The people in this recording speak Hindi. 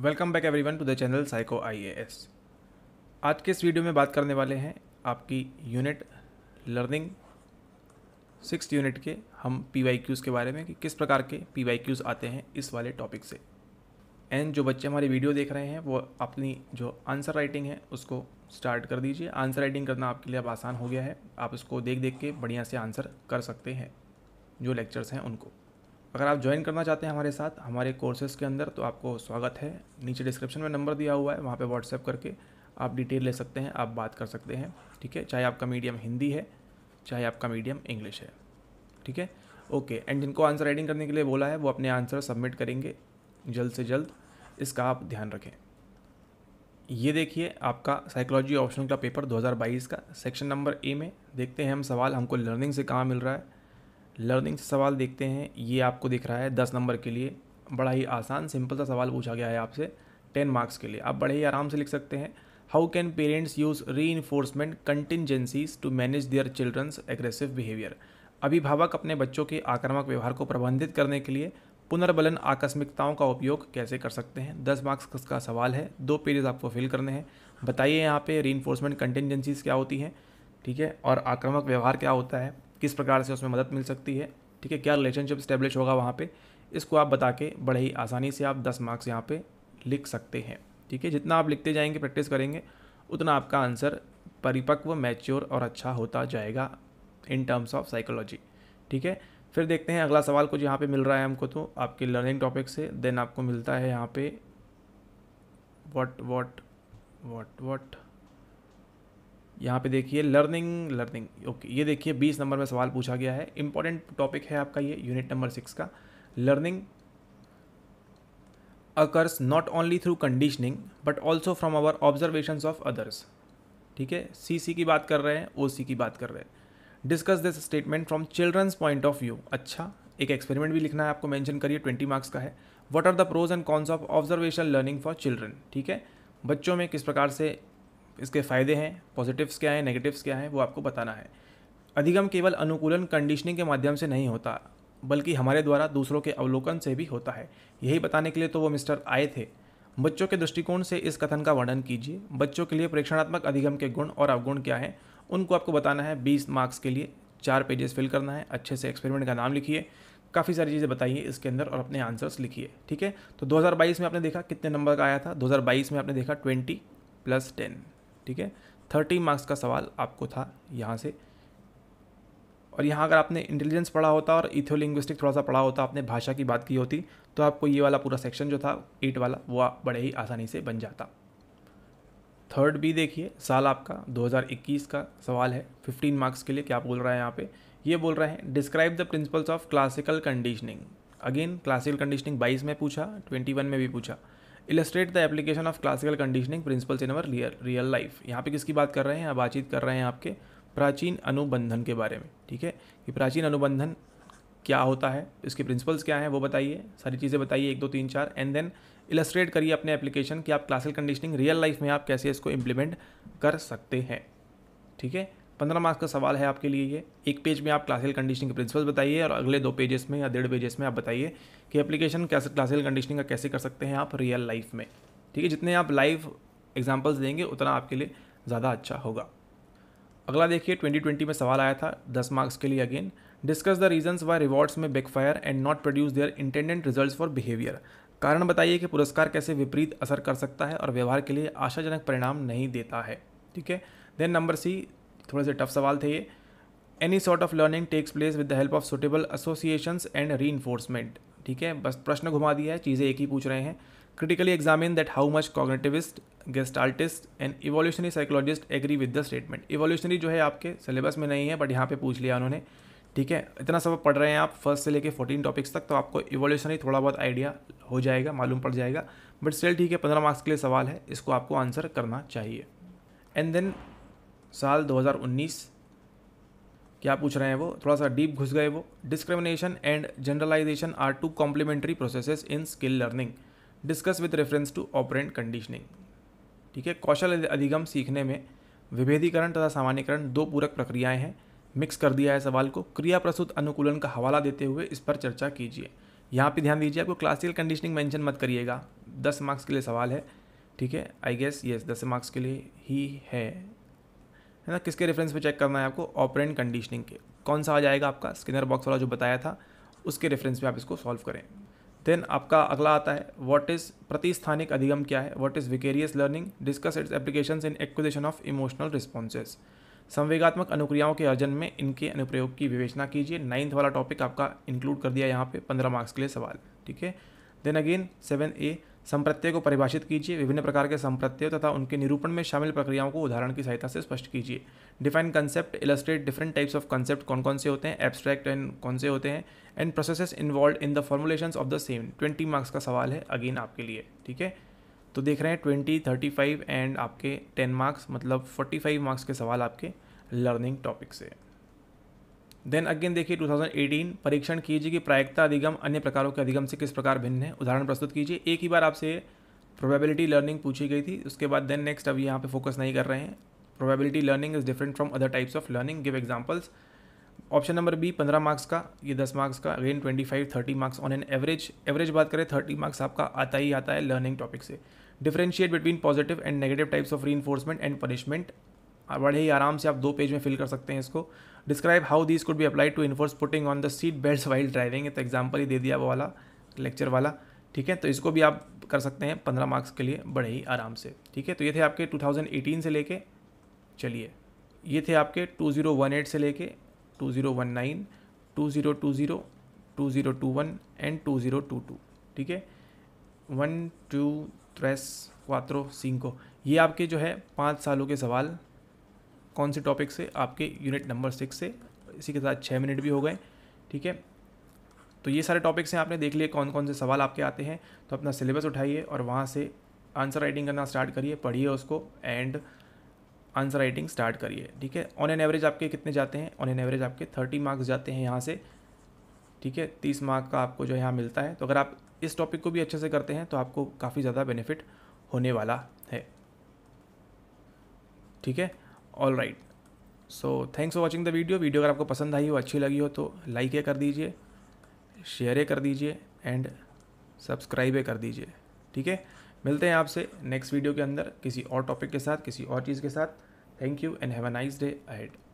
welcome back everyone to the channel psycho IAS आज के इस वीडियो में बात करने वाले हैं आपकी यूनिट लर्निंग सिक्स यूनिट के हम पी वाई क्यूज़ के बारे में कि किस प्रकार के पी वाई क्यूज़ आते हैं इस वाले टॉपिक से एंड जो बच्चे हमारे वीडियो देख रहे हैं वो अपनी जो आंसर राइटिंग है उसको स्टार्ट कर दीजिए आंसर राइटिंग करना आपके लिए अब आसान हो गया है आप उसको देख देख के बढ़िया से आंसर कर सकते हैं जो लेक्चर्स हैं उनको अगर आप ज्वाइन करना चाहते हैं हमारे साथ हमारे कोर्सेज के अंदर तो आपको स्वागत है नीचे डिस्क्रिप्शन में नंबर दिया हुआ है वहाँ पर व्हाट्सएप करके आप डिटेल ले सकते हैं आप बात कर सकते हैं ठीक है चाहे आपका मीडियम हिंदी है चाहे आपका मीडियम इंग्लिश है ठीक है ओके एंड जिनको आंसर राइटिंग करने के लिए बोला है वो अपने आंसर सबमिट करेंगे जल्द से जल्द इसका आप ध्यान रखें ये देखिए आपका साइकोलॉजी ऑप्शन का पेपर 2022 का सेक्शन नंबर ए में देखते हैं हम सवाल हमको लर्निंग से कहाँ मिल रहा है लर्निंग से सवाल देखते हैं ये आपको दिख रहा है दस नंबर के लिए बड़ा ही आसान सिंपल सा सवाल पूछा गया है आपसे टेन मार्क्स के लिए आप बड़े ही आराम से लिख सकते हैं how can parents use reinforcement contingencies to manage their children's aggressive behaviour अभिभावक अपने बच्चों के आक्रामक व्यवहार को प्रबंधित करने के लिए पुनर्बलन आकस्मिकताओं का उपयोग कैसे कर सकते हैं दस मार्क्स का सवाल है दो पेजेस आपको फिल करने हैं बताइए यहाँ पे री इन्फोर्समेंट कंटेंजेंसीज क्या होती हैं ठीक है और आक्रामक व्यवहार क्या होता है किस प्रकार से उसमें मदद मिल सकती है ठीक है क्या रिलेशनशिप स्टेब्लिश होगा वहाँ पर इसको आप बता के बड़े ही आसानी से आप दस मार्क्स यहाँ पर लिख सकते हैं ठीक है जितना आप लिखते जाएंगे प्रैक्टिस करेंगे उतना आपका आंसर परिपक्व मैच्योर और अच्छा होता जाएगा इन टर्म्स ऑफ साइकोलॉजी ठीक है फिर देखते हैं अगला सवाल कुछ यहाँ पे मिल रहा है हमको तो आपके लर्निंग टॉपिक से देन आपको मिलता है यहाँ पे वॉट वॉट वॉट वॉट यहाँ पे देखिए लर्निंग लर्निंग ओके ये देखिए बीस नंबर में सवाल पूछा गया है इंपॉर्टेंट टॉपिक है आपका ये यूनिट नंबर सिक्स का learning occurs not only through conditioning but also from our observation of others ठीक है सी सी की बात कर रहे हैं ओ सी की बात कर रहे हैं discuss this statement from children's point of view अच्छा एक एक्सपेरिमेंट भी लिखना है आपको मैंशन करिए ट्वेंटी मार्क्स का है what are the pros and cons of observation learning for children ठीक है बच्चों में किस प्रकार से इसके फ़ायदे हैं पॉजिटिव्स क्या हैं नेगेटिव्स क्या हैं वो आपको बताना है अधिगम केवल अनुकूलन कंडीशनिंग के माध्यम से नहीं होता बल्कि हमारे द्वारा दूसरों के अवलोकन से भी होता है यही बताने के लिए तो वो मिस्टर आए थे बच्चों के दृष्टिकोण से इस कथन का वर्णन कीजिए बच्चों के लिए परीक्षणात्मक अधिगम के गुण और अवगुण क्या हैं उनको आपको बताना है बीस मार्क्स के लिए चार पेजेस फिल करना है अच्छे से एक्सपेरिमेंट का नाम लिखिए काफ़ी सारी चीज़ें बताइए इसके अंदर और अपने आंसर्स लिखिए ठीक है तो 2022 में आपने देखा कितने नंबर का आया था 2022 में आपने देखा 20 प्लस 10 ठीक है थर्टी मार्क्स का सवाल आपको था यहाँ से और यहाँ अगर आपने इंटेलिजेंस पढ़ा होता और इथियोलिंग्विस्टिक थोड़ा सा पढ़ा होता आपने भाषा की बात की होती तो आपको ये वाला पूरा सेक्शन जो था एट वाला वो बड़े ही आसानी से बन जाता थर्ड बी देखिए साल आपका 2021 का सवाल है 15 मार्क्स के लिए क्या बोल रहा है यहाँ पे ये बोल रहे हैं describe the principles of classical conditioning again classical conditioning 22 में पूछा 21 में भी पूछा illustrate the application of classical conditioning principles in our real life यहाँ पे किसकी बात कर रहे हैं बातचीत कर रहे हैं आपके प्राचीन अनुबंधन के बारे में ठीक है कि प्राचीन अनुबंधन क्या होता है इसके प्रिंसिपल्स क्या हैं वो बताइए सारी चीज़ें बताइए एक दो तीन चार एंड देन इलस्ट्रेट करिए अपने एप्लीकेशन कि आप क्लासिकल कंडीशनिंग रियल लाइफ में आप कैसे इसको इम्प्लीमेंट कर सकते हैं ठीक है पंद्रह मार्क्स का सवाल है आपके लिए ये एक पेज में आप क्लासिकल कंडीशनिंग के प्रिंसिपल बताइए और अगले दो पेजेस में या डेढ़ पेजेस में आप बताइए कि एप्लीकेशन कैसे क्लासिकल कंडीशनिंग का कैसे कर सकते हैं आप रियल लाइफ में ठीक है जितने आप लाइव एग्जाम्पल्स देंगे उतना आपके लिए ज़्यादा अच्छा होगा अगला देखिए 2020 में सवाल आया था 10 मार्क्स के लिए again discuss the reasons why rewards में backfire and not produce their intended results for behaviour कारण बताइए कि पुरस्कार कैसे विपरीत असर कर सकता है और व्यवहार के लिए आशाजनक परिणाम नहीं देता है ठीक है देन नंबर सी थोड़े से टफ सवाल थे ये any sort of learning takes place with the help of suitable associations and re ठीक है बस प्रश्न घुमा दिया है चीज़ें एक ही पूछ रहे हैं critically examine that how much cognitivist gestaltist and evolutionary psychologist agree with the statement evolutionary जो है आपके सिलेबस में नहीं है बट यहाँ पे पूछ लिया उन्होंने ठीक है इतना सब पढ़ रहे हैं आप फर्स्ट से लेके फोर्टीन टॉपिक्स तक तो आपको इवोल्यूशनरी थोड़ा बहुत आइडिया हो जाएगा मालूम पड़ जाएगा बट स्टिल ठीक है पंद्रह मार्क्स के लिए सवाल है इसको आपको आंसर करना चाहिए एंड देन साल 2019 क्या पूछ रहे हैं वो थोड़ा सा डीप घुस गए वो discrimination and generalization are two complementary processes in skill learning discuss with reference to operant conditioning ठीक है कौशल अधिगम सीखने में विभेदीकरण तथा सामान्यकरण दो पूरक प्रक्रियाएं हैं मिक्स कर दिया है सवाल को क्रिया प्रस्तुत अनुकूलन का हवाला देते हुए इस पर चर्चा कीजिए यहाँ पे ध्यान दीजिए आपको क्लासिकल कंडीशनिंग मेंशन मत करिएगा दस मार्क्स के लिए सवाल है ठीक है आई गेस यस दस मार्क्स के लिए ही है है ना किसके रेफरेंस में चेक करना है आपको ऑपरेंट कंडीशनिंग के कौन सा आ जाएगा आपका स्किनर बॉक्स वाला जो बताया था उसके रेफरेंस में आप इसको सॉल्व करें देन आपका अगला आता है व्हाट इज़ प्रतिस्थानिक अधिगम क्या है what is vicarious learning discuss its application in acquisition of emotional responses संवेगात्मक अनुक्रियाओं के अर्जन में इनके अनुप्रयोग की विवेचना कीजिए नाइन्थ वाला टॉपिक आपका इंक्लूड कर दिया यहाँ पे पंद्रह मार्क्स के लिए सवाल ठीक है देन अगेन सेवन ए संप्रत्यय को परिभाषित कीजिए विभिन्न प्रकार के संप्रत्यय तथा उनके निरूपण में शामिल प्रक्रियाओं को उदाहरण की सहायता से स्पष्ट कीजिए define concept illustrate different types of concept कौन कौन से होते हैं एब्स्ट्रैक्ट एंड कौन से होते हैं and process involve in the formulation of the same twenty marks का सवाल है अगेन आपके लिए ठीक है तो देख रहे हैं ट्वेंटी थर्टी फाइव एंड आपके टेन मार्क्स मतलब फोर्टी फाइव मार्क्स के सवाल आपके लर्निंग टॉपिक से देन अगेन देखिए 2018 परीक्षण कीजिए कि प्रायिकता अधिगम अन्य प्रकारों के अधिगम से किस प्रकार भिन्न है उदाहरण प्रस्तुत कीजिए एक ही बार आपसे प्रोबेबिलिटी लर्निंग पूछी गई थी उसके बाद देन नेक्स्ट अभी यहाँ पे फोकस नहीं कर रहे हैं probability learning is different from other types of learning give examples option number B पंद्रह मार्क्स का ये दस मार्क्स का again twenty five thirty marks on an average average बात करें थर्टी मार्क्स आपका आता ही आता है लर्निंग टॉपिक से differentiate between positive and negative types of re and punishment बड़े ही आराम से आप दो पेज में फिल कर सकते हैं इसको describe how this could be applied to enforce putting on the seat belt while driving तो एग्जाम्पल ही दे दिया वो वाला लेक्चर वाला ठीक है तो इसको भी आप कर सकते हैं पंद्रह मार्क्स के लिए बड़े ही आराम से ठीक है तो ये थे आपके एटीन से लेके चलिए ये थे आपके 2018 से लेके 2019, 2020, 2021 एंड 2022 ठीक है वन टू थ्रेस क्वात्रो सिंको ये आपके जो है पाँच सालों के सवाल कौन से टॉपिक से आपके यूनिट नंबर सिक्स से इसी के साथ छः मिनट भी हो गए ठीक है तो ये सारे टॉपिक्स हैं आपने देख लिए कौन कौन से सवाल आपके आते हैं तो अपना सिलेबस उठाइए और वहाँ से आंसर राइटिंग करना स्टार्ट करिए पढ़िए उसको एंड आंसर राइटिंग स्टार्ट करिए ठीक है ऑन एन एवरेज आपके कितने जाते हैं ऑन एन एवरेज आपके थर्टी मार्क्स जाते हैं यहाँ से ठीक है तीस मार्क का आपको जो यहाँ मिलता है तो अगर आप इस टॉपिक को भी अच्छे से करते हैं तो आपको काफ़ी ज़्यादा बेनिफिट होने वाला है ठीक है all right so thanks for watching the video video अगर आपको पसंद आई हो अच्छी लगी हो तो लाइक कर दीजिए शेयर कर दीजिए एंड सब्सक्राइब कर दीजिए ठीक है मिलते हैं आपसे नेक्स्ट वीडियो के अंदर किसी और टॉपिक के साथ किसी और चीज़ के साथ thank you and have a nice day ahead